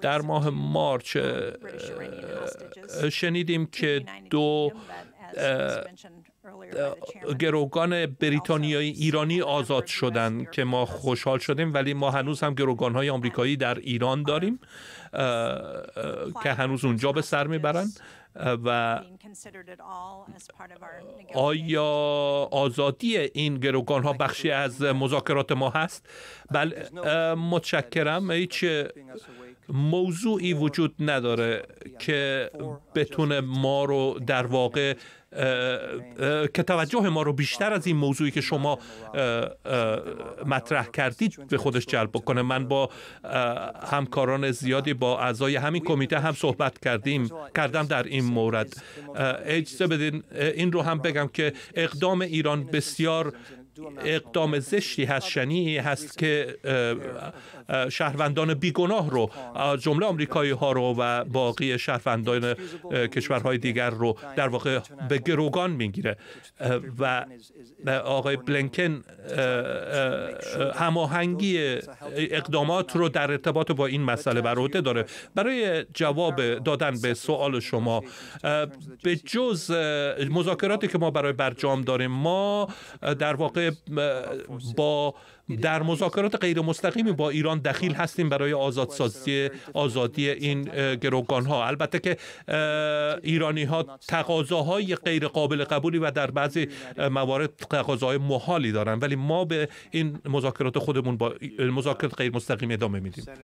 در ماه مارچ شنیدیم که دو گروگان بریتانیایی ایرانی آزاد شدن که ما خوشحال شدیم ولی ما هنوز هم گروگان های آمریکایی در ایران داریم که هنوز اونجا به سر میبرن و آیا آزادی این گروگان ها بخشی از مذاکرات ما هست؟ بله متشکرم هیچ موضوعی وجود نداره که بتونه ما رو در واقع که توجه ما رو بیشتر از این موضوعی که شما مطرح کردید به خودش جلب کنه من با همکاران زیادی با اعضای همین کمیته هم صحبت کردیم کردم در این مورد اجازه بدین این رو هم بگم که اقدام ایران بسیار اقدام زشتی هست شنی یعنی هست که شهروندان بیگناه رو جمله آمریکایی ها رو و باقی شهروندان کشورهای دیگر رو در واقع به گروگان میگیره و آقای بلینکن هماهنگی اقدامات رو در ارتباط با این مسئله بر عهده داره برای جواب دادن به سوال شما به جز مذاکراتی که ما برای برجام داریم ما در واقع با در مذاکرات غیر مستقیمی با ایران دخیل هستیم برای آزادسازی آزادی این گروگان ها البته که ایرانی ها تقاضاهای غیر قابل قبولی و در بعضی موارد تقاضاهای محالی دارن ولی ما به این مذاکرات خودمون با مذاکرات غیر مستقیم ادامه میدیم